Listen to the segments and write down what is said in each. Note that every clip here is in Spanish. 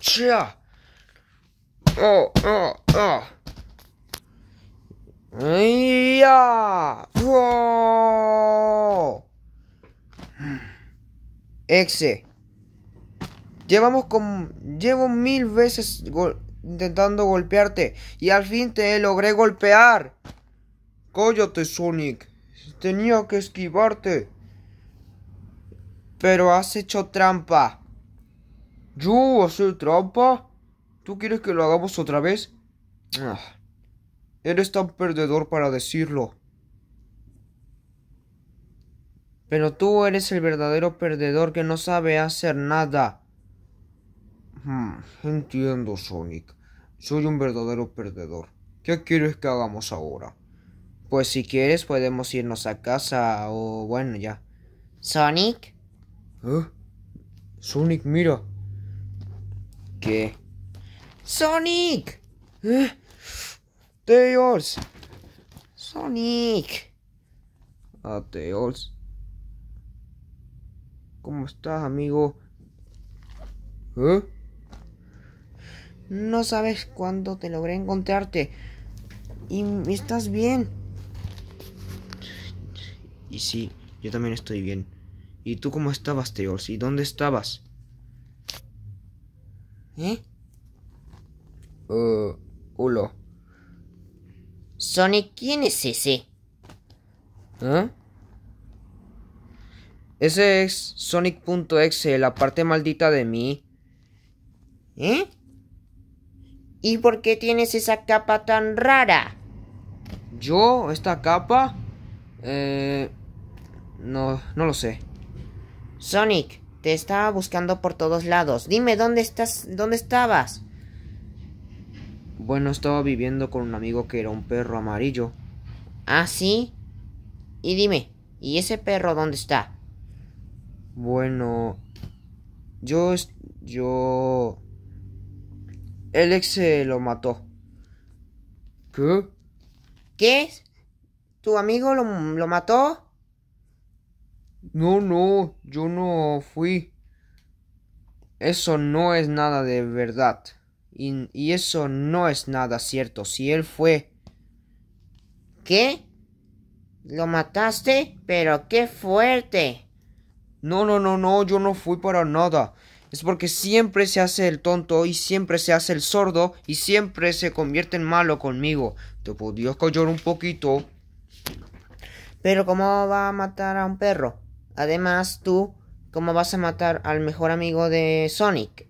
Chia. Oh, oh, oh. Exe. Llevamos con. Llevo mil veces intentando golpearte. Y al fin te logré golpear. Cállate, Sonic. Tenía que esquivarte. Pero has hecho trampa. ¿Yo hacer trampa? ¿Tú quieres que lo hagamos otra vez? Ah, eres tan perdedor para decirlo. Pero tú eres el verdadero perdedor que no sabe hacer nada. Hmm, entiendo, Sonic. Soy un verdadero perdedor. ¿Qué quieres que hagamos ahora? Pues si quieres podemos irnos a casa o bueno ya. Sonic. ¿Eh? Sonic, mira, ¿Qué? ¡Sonic! ¿Eh? ¡Sonic! Ah, ¿Cómo estás, amigo? ¿Eh? No sabes cuándo te logré encontrarte. Y estás bien. Y sí, yo también estoy bien. ¿Y tú cómo estabas, Tails? ¿Y dónde estabas? ¿Eh? Uh, Sonic, ¿quién es ese? ¿Eh? Ese es Sonic.exe, la parte maldita de mí. ¿Eh? ¿Y por qué tienes esa capa tan rara? ¿Yo? ¿Esta capa? Eh... No, no lo sé. Sonic, te estaba buscando por todos lados. Dime, ¿dónde estás? ¿Dónde estabas? Bueno, estaba viviendo con un amigo que era un perro amarillo. ¿Ah, sí? Y dime, ¿y ese perro dónde está? Bueno, yo... yo... El ex lo mató. ¿Qué? ¿Qué? ¿Tu amigo lo, lo mató? No, no, yo no fui. Eso no es nada de verdad. Y, eso no es nada cierto. Si él fue... ¿Qué? ¿Lo mataste? Pero qué fuerte. No, no, no, no, yo no fui para nada. Es porque siempre se hace el tonto y siempre se hace el sordo y siempre se convierte en malo conmigo. Te podías callar un poquito. Pero ¿cómo va a matar a un perro? Además, tú, ¿cómo vas a matar al mejor amigo de Sonic?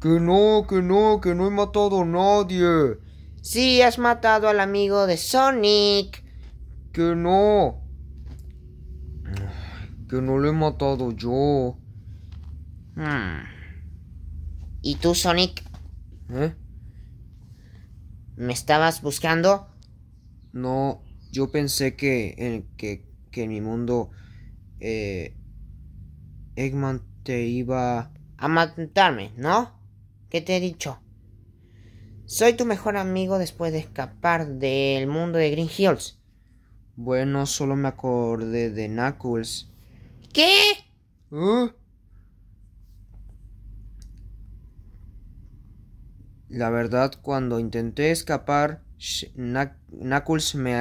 Que no, que no, que no he matado a nadie. Sí, has matado al amigo de Sonic. Que no. Que no lo he matado yo. Hmm. ¿Y tú, Sonic? ¿Eh? ¿Me estabas buscando? No, yo pensé que, que, que en mi mundo eh, Eggman te iba a matarme, ¿no? ¿Qué te he dicho? Soy tu mejor amigo después de escapar del mundo de Green Hills. Bueno, solo me acordé de Knuckles. ¿Qué? ¿Eh? La verdad, cuando intenté escapar, Knuckles me,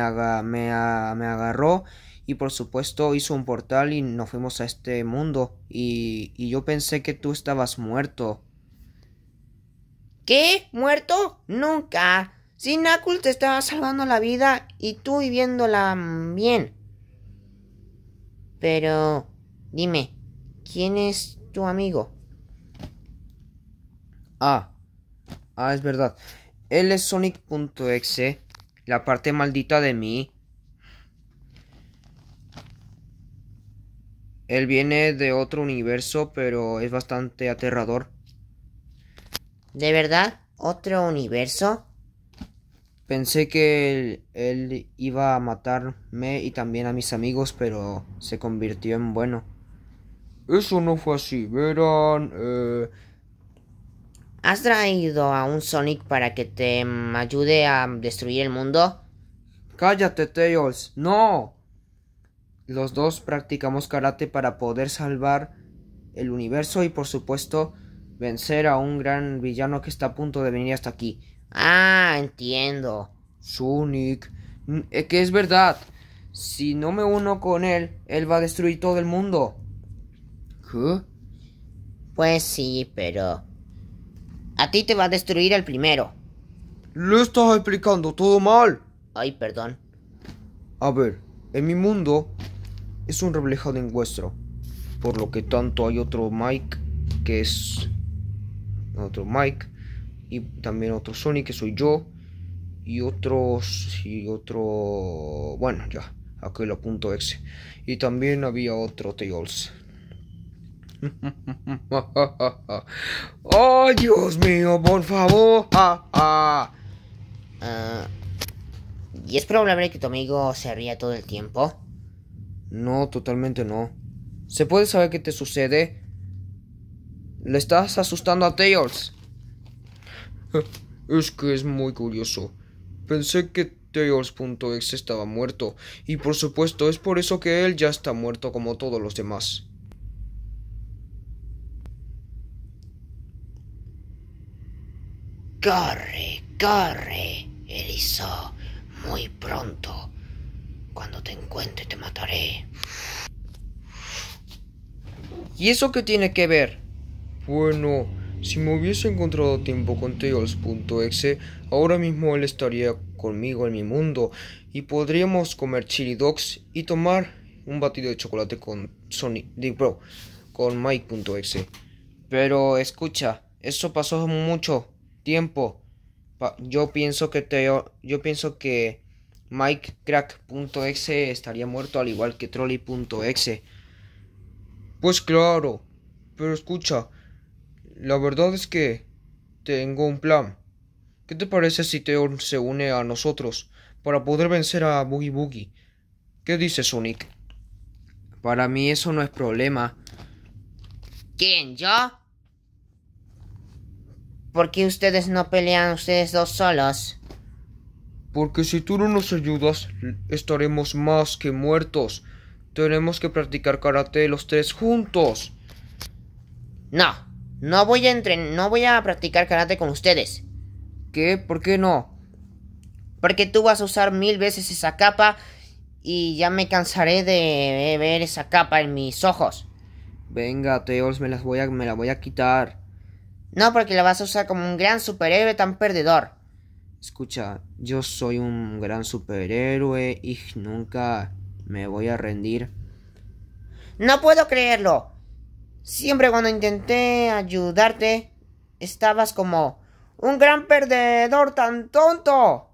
me, agarró y por supuesto hizo un portal y nos fuimos a este mundo. Y, yo pensé que tú estabas muerto. ¿Qué? ¿Muerto? Nunca. Si Knuckles te estaba salvando la vida y tú viviéndola bien. Pero dime, ¿quién es tu amigo? Ah, ah, es verdad. Él es Sonic.exe, la parte maldita de mí. Él viene de otro universo, pero es bastante aterrador. ¿De verdad? ¿Otro universo? Pensé que él, iba a matarme y también a mis amigos, pero se convirtió en bueno. Eso no fue así, verán. Eh, ¿Has traído a un Sonic para que te mm, ayude a destruir el mundo? Cállate, Tails. No. Los dos practicamos karate para poder salvar el universo y por supuesto vencer a un gran villano que está a punto de venir hasta aquí. Ah, entiendo. Sonic. Mm, eh, que es verdad. Si no me uno con él, él va a destruir todo el mundo. ¿Qué? Pues sí, pero a ti te va a destruir el primero. Lo estás explicando todo mal. Ay, perdón. A ver, en mi mundo es un reflejo en vuestro. Por lo que tanto hay otro Mike que es otro Mike y también otro Sonic que soy yo y otros y otro bueno ya aquí lo apunto ex. y también había otro Tails oh, Dios mío, por favor. Ah, ah. Ah, ¿Y es probable que tu amigo se ría todo el tiempo? No, totalmente no. ¿Se puede saber qué te sucede? Le estás asustando a Tails. Es que es muy curioso. Pensé que Tails.exe estaba muerto, y por supuesto es por eso que él ya está muerto como todos los demás. Corre, corre, hizo Muy pronto. Cuando te encuentre te mataré. ¿Y eso qué tiene que ver? Bueno, si me hubiese encontrado tiempo con Tails.exe, ahora mismo él estaría conmigo en mi mundo y podríamos comer chili dogs y tomar un batido de chocolate con Sony, Pro, con Mike.exe. Pero escucha, eso pasó mucho tiempo. Yo pienso que yo pienso que MikeCrack.exe estaría muerto al igual que Trolley.exe. Pues claro, pero escucha, la verdad es que tengo un plan. ¿Qué te parece si Teo se une a nosotros para poder vencer a Boogie Boogie? ¿Qué dices, Sonic? Para mí eso no es problema. ¿Quién, yo? ¿Por qué ustedes no pelean ustedes dos solos? Porque si tú no nos ayudas, estaremos más que muertos. Tenemos que practicar karate los tres juntos. No, no voy a entren no voy a practicar karate con ustedes. ¿Qué? ¿Por qué no? Porque tú vas a usar mil veces esa capa y ya me cansaré de ver esa capa en mis ojos. Venga, Teos, me las voy a me la voy a quitar. No porque la vas a usar como un gran superhéroe tan perdedor. Escucha, yo soy un gran superhéroe y nunca me voy a rendir. No puedo creerlo. Siempre cuando intenté ayudarte, estabas como un gran perdedor tan tonto.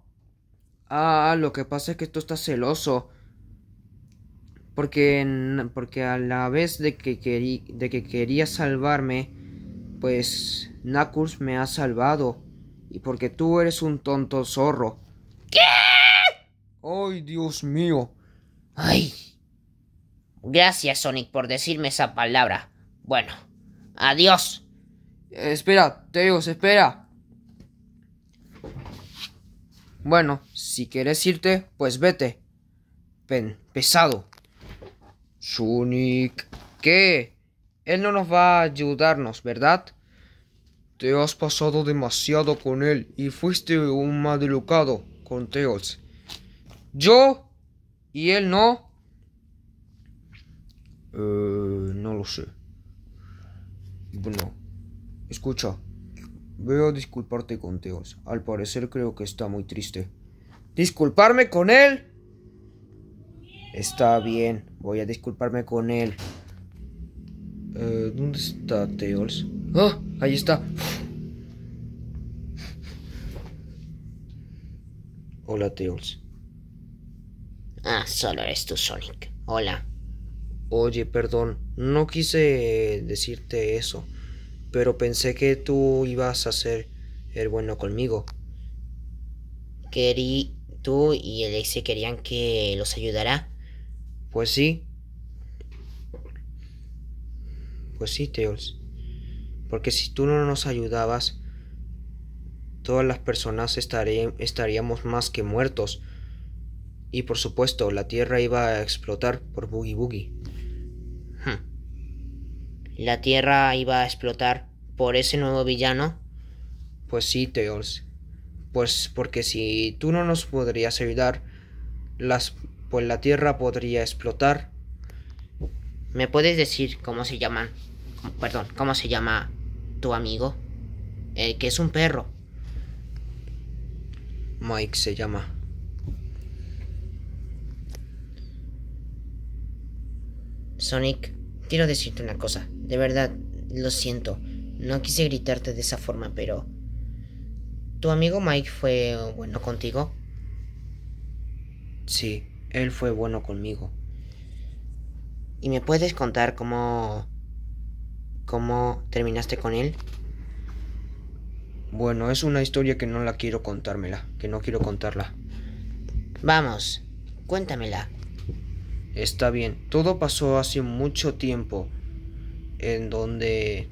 Ah, lo que pasa es que esto está celoso. Porque, porque a la vez de que, quería de que quería salvarme, pues Nakurs me ha salvado y porque tú eres un tonto zorro. ¿Qué? ¡Ay, Dios mío! ¡Ay! Gracias, Sonic, por decirme esa palabra. Bueno, adiós. Espera, espera, digo, espera. Bueno, si quieres irte, pues vete. Ven, pesado. Sonic, ¿qué? Él no nos va a ayudarnos, ¿verdad? Te has pasado demasiado con él y fuiste un maleducado con Teos. ¿Yo? ¿Y él no? Eh, no lo sé. Bueno, escucha. Veo disculparte con Teos. Al parecer creo que está muy triste. ¿Disculparme con él? Está bien, voy a disculparme con él. Eh, ¿Dónde está Tails? ¡Ah! Ahí está. Hola, Tails. Ah, solo eres tú, Sonic. Hola. Oye, perdón, no quise decirte eso, pero pensé que tú ibas a ser el bueno conmigo. Querí, tú y Elise querían que los ayudara. Pues sí, pues sí, Teos, porque si tú no nos ayudabas, todas las personas estaríamos más que muertos. Y por supuesto, la Tierra iba a explotar por Boogie Boogie. Hmm. ¿La Tierra iba a explotar por ese nuevo villano? Pues sí, Teos. Pues porque si tú no nos podrías ayudar, las, pues la Tierra podría explotar ¿Me puedes decir cómo se llama... Perdón, ¿cómo se llama tu amigo? El eh, que es un perro. Mike se llama. Sonic, quiero decirte una cosa. De verdad, lo siento. No quise gritarte de esa forma, pero... ¿Tu amigo Mike fue bueno contigo? Sí, él fue bueno conmigo. ¿Y me puedes contar cómo... cómo terminaste con él? Bueno, es una historia que no la quiero contármela, que no quiero contarla. Vamos, cuéntamela. Está bien, todo pasó hace mucho tiempo, en donde...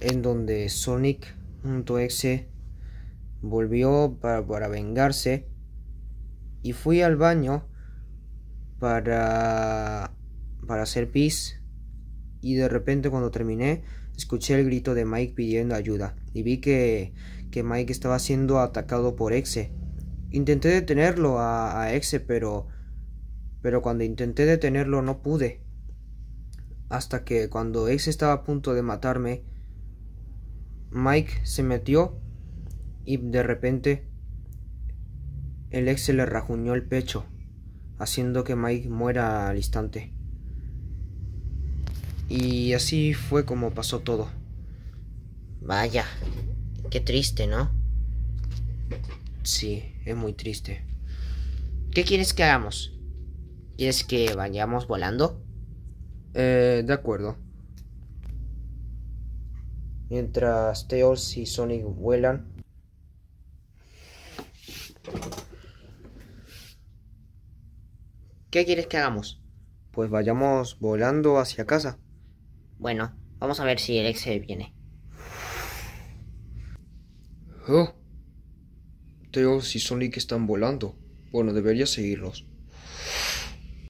en donde Sonic.exe volvió para, para vengarse y fui al baño para, para hacer pis y de repente cuando terminé escuché el grito de Mike pidiendo ayuda y vi que, que Mike estaba siendo atacado por Exe. Intenté detenerlo a, Exe pero, pero cuando intenté detenerlo no pude. Hasta que cuando Exe estaba a punto de matarme, Mike se metió y de repente el Exe le rajuñó el pecho haciendo que Mike muera al instante. Y así fue como pasó todo. Vaya, qué triste, ¿no? Sí, es muy triste. ¿Qué quieres que hagamos? ¿Quieres que vayamos volando? Eh, de acuerdo. Mientras Tails y Sonic vuelan, ¿Qué quieres que hagamos? Pues vayamos volando hacia casa. Bueno, vamos a ver si el ex viene. Oh. Teo y Sonic están volando. Bueno, debería seguirlos.